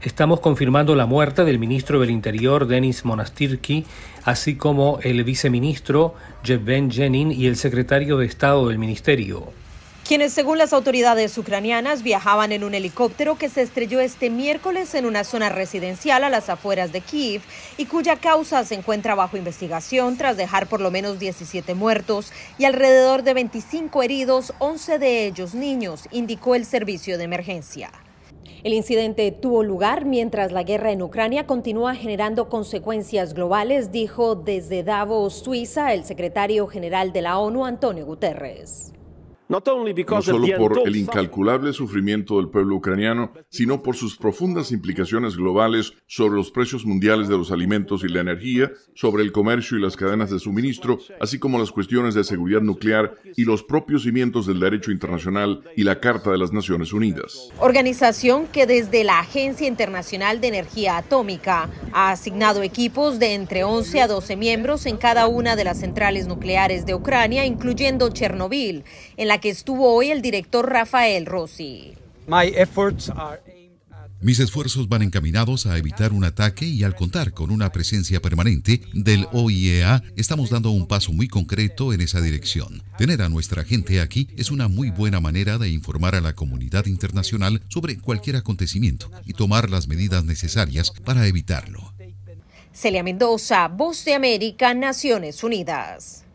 Estamos confirmando la muerte del ministro del Interior, Denis Monastirki, así como el viceministro, Jevben Jenin, y el secretario de Estado del Ministerio quienes según las autoridades ucranianas viajaban en un helicóptero que se estrelló este miércoles en una zona residencial a las afueras de Kiev y cuya causa se encuentra bajo investigación tras dejar por lo menos 17 muertos y alrededor de 25 heridos, 11 de ellos niños, indicó el servicio de emergencia. El incidente tuvo lugar mientras la guerra en Ucrania continúa generando consecuencias globales, dijo desde Davos, Suiza, el secretario general de la ONU, Antonio Guterres no solo por el incalculable sufrimiento del pueblo ucraniano, sino por sus profundas implicaciones globales sobre los precios mundiales de los alimentos y la energía, sobre el comercio y las cadenas de suministro, así como las cuestiones de seguridad nuclear y los propios cimientos del derecho internacional y la Carta de las Naciones Unidas. Organización que desde la Agencia Internacional de Energía Atómica ha asignado equipos de entre 11 a 12 miembros en cada una de las centrales nucleares de Ucrania, incluyendo Chernobyl, en la que estuvo hoy el director Rafael Rossi. Mis esfuerzos van encaminados a evitar un ataque y al contar con una presencia permanente del OIEA, estamos dando un paso muy concreto en esa dirección. Tener a nuestra gente aquí es una muy buena manera de informar a la comunidad internacional sobre cualquier acontecimiento y tomar las medidas necesarias para evitarlo. Celia Mendoza, Voz de América, Naciones Unidas.